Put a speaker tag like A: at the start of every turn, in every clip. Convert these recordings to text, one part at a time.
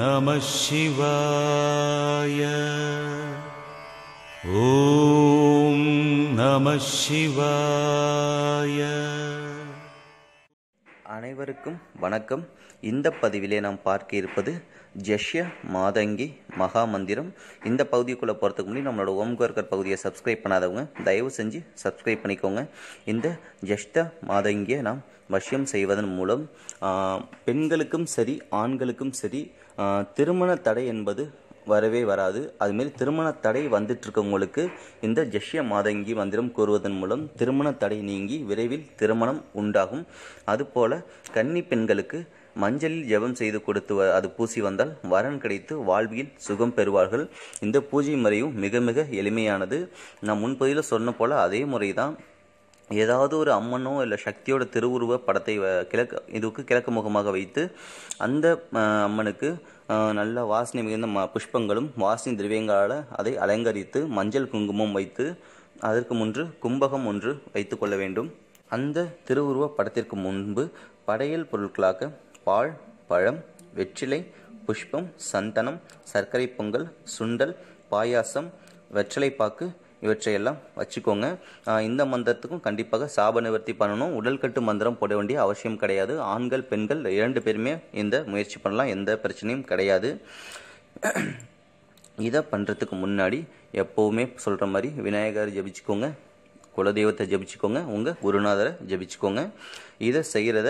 A: நம சிவாய ஓம் நம சிவாய அனைவருக்கும் வணக்கம் இந்த பதிவிலே நாம் பார்க்க இருப்பது ஜஷ்ய மாதங்கி மகா மந்திரம் இந்த பகுதிக்குள்ளே போகிறதுக்கு முன்னாடி நம்மளோட ஓம்கர்கர் பகுதியை சப்ஸ்கிரைப் பண்ணாதவங்க தயவு செஞ்சு சப்ஸ்கிரைப் பண்ணிக்கோங்க இந்த ஜஷ்ட மாதங்கியை நாம் வசியம் செய்வதன் மூலம் பெண்களுக்கும் சரி ஆண்களுக்கும் சரி திருமண தடை என்பது வரவே வராது அதுமாரி திருமண தடை வந்துட்டுருக்கவங்களுக்கு இந்த ஜஷ்ய மாதங்கி மந்திரம் கூறுவதன் மூலம் திருமண தடை நீங்கி விரைவில் திருமணம் உண்டாகும் அதுபோல் கன்னி பெண்களுக்கு மஞ்சளில் ஜெபம் செய்து கொடுத்து அது பூசி வந்தால் வரன் கிடைத்து வாழ்வியில் சுகம் பெறுவார்கள் இந்த பூஜை முறையும் மிக மிக எளிமையானது நான் முன்பதிவில் சொன்ன போல் அதே முறை தான் ஏதாவது ஒரு அம்மனோ இல்லை சக்தியோட திருவுருவ படத்தை கிழக்கு இதுக்கு கிழக்கு முகமாக வைத்து அந்த அம்மனுக்கு நல்ல வாசனை மிகுந்த ம புஷ்பங்களும் வாசனை திரவியங்களால் அதை அலங்கரித்து மஞ்சள் குங்குமம் வைத்து அதற்கு முன்று கும்பகம் ஒன்று வைத்து கொள்ள வேண்டும் அந்த திருவுருவ படத்திற்கு முன்பு படையல் பொருட்களாக பால் பழம் வெற்றிலை புஷ்பம் சந்தனம் சர்க்கரை பொங்கல் சுண்டல் பாயாசம் வெற்றிலைப்பாக்கு இவற்றையெல்லாம் வச்சுக்கோங்க இந்த மந்திரத்துக்கும் கண்டிப்பாக சாப நிவர்த்தி பண்ணணும் உடல் கட்டு மந்திரம் போட வேண்டிய அவசியம் கிடையாது ஆண்கள் பெண்கள் இரண்டு பேருமே இந்த முயற்சி பண்ணலாம் எந்த பிரச்சனையும் கிடையாது இதை பண்ணுறதுக்கு முன்னாடி எப்போவுமே சொல்கிற மாதிரி விநாயகர் ஜபிச்சுக்கோங்க குலதெய்வத்தை ஜபிச்சுக்கோங்க உங்கள் குருநாதரை ஜபிச்சுக்கோங்க இதை செய்கிறத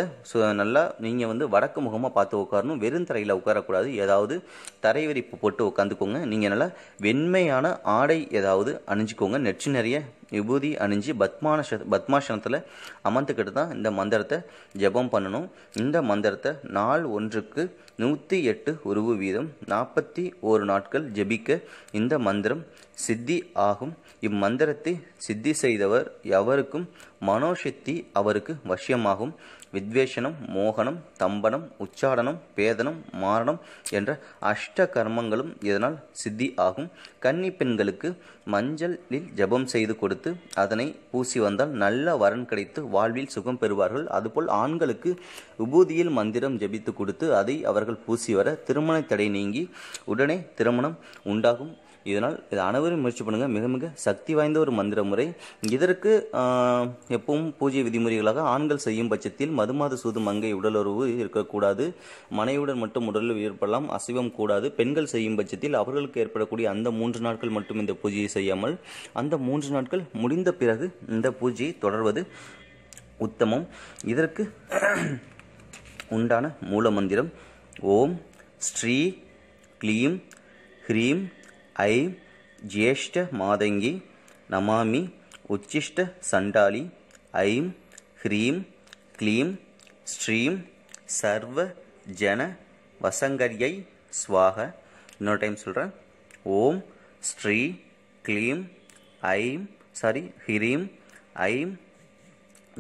A: நல்லா நீங்கள் வந்து வடக்கு முகமாக பார்த்து உட்காரணும் வெறும் தரையில் உட்காரக்கூடாது ஏதாவது தரை விரிப்பு போட்டு உட்காந்துக்கோங்க நீங்கள் நல்லா வெண்மையான ஆடை ஏதாவது அணிஞ்சிக்கோங்க நெற்றி நிறைய விபூதி அணிஞ்சு பத்மான பத்மாசனத்தில் அமர்ந்துக்கிட்டு தான் இந்த மந்திரத்தை ஜபம் பண்ணணும் இந்த மந்திரத்தை நாள் ஒன்றுக்கு நூற்றி எட்டு உருவு வீதம் நாற்பத்தி ஒரு நாட்கள் ஜபிக்க இந்த மந்திரம் சித்தி ஆகும் இம்மந்திரத்தை சித்தி செய்தவர் எவருக்கும் மனோசக்தி அவருக்கு வசியமாகும் வித்வேஷனம் மோகனம் தம்பனம் உச்சாடனம் பேதனம் மாரணம் என்ற அஷ்ட கர்மங்களும் இதனால் சித்தி ஆகும் கன்னி பெண்களுக்கு மஞ்சளில் ஜபம் செய்து கொடுத்து அதனை பூசி வந்தால் நல்ல வரன் கிடைத்து வாழ்வில் சுகம் பெறுவார்கள் அதுபோல் ஆண்களுக்கு உபூதியில் மந்திரம் ஜபித்து கொடுத்து அதை அவர்கள் பூசி வர திருமண தடை நீங்கி உடனே திருமணம் உண்டாகும் இதனால் இது அனைவரும் முயற்சி பண்ணுங்கள் மிக மிக சக்தி வாய்ந்த ஒரு மந்திர முறை இதற்கு எப்பவும் பூஜை விதிமுறைகளாக ஆண்கள் செய்யும் பட்சத்தில் மதுமாத சூது மங்கை உடலுறவு இருக்கக்கூடாது மனையுடன் மட்டும் உடலில் ஏற்படலாம் அசைவம் கூடாது பெண்கள் செய்யும் பட்சத்தில் அவர்களுக்கு ஏற்படக்கூடிய அந்த மூன்று நாட்கள் மட்டும் இந்த பூஜையை செய்யாமல் அந்த மூன்று நாட்கள் முடிந்த பிறகு இந்த பூஜையை தொடர்வது உத்தமம் இதற்கு உண்டான மூல மந்திரம் ஓம் ஸ்ரீ க்ளீம் ஹ்ரீம் ஐ ஜேஷ்ட மாதங்கி நமாமி உச்சிஷ்ட சண்டாலி ஐம் ஹ்ரீம் க்ளீம் ஸ்ரீம் சர்வ ஜன வசங்கரியை ஸ்வாக இன்னொரு டைம் சொல்கிறேன் ஓம் ஸ்ரீ க்ளீம் ஐம் சாரி ஹிரீம் ஐம்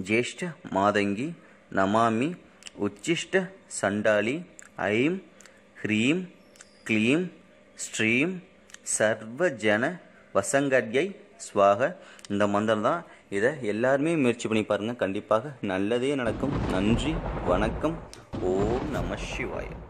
A: ஜேஷ்ட மாதங்கி நமாமி உச்சிஷ்ட சண்டாலி ஐம் ஹ்ரீம் க்ளீம் ஸ்ரீம் சர்வஜன வசங்கர்யை ஸ்வாக இந்த மந்திரம் தான் இதை எல்லாருமே முயற்சி பண்ணி பாருங்கள் கண்டிப்பாக நல்லதே நடக்கும் நன்றி வணக்கம் ஓம் நம சிவாயம்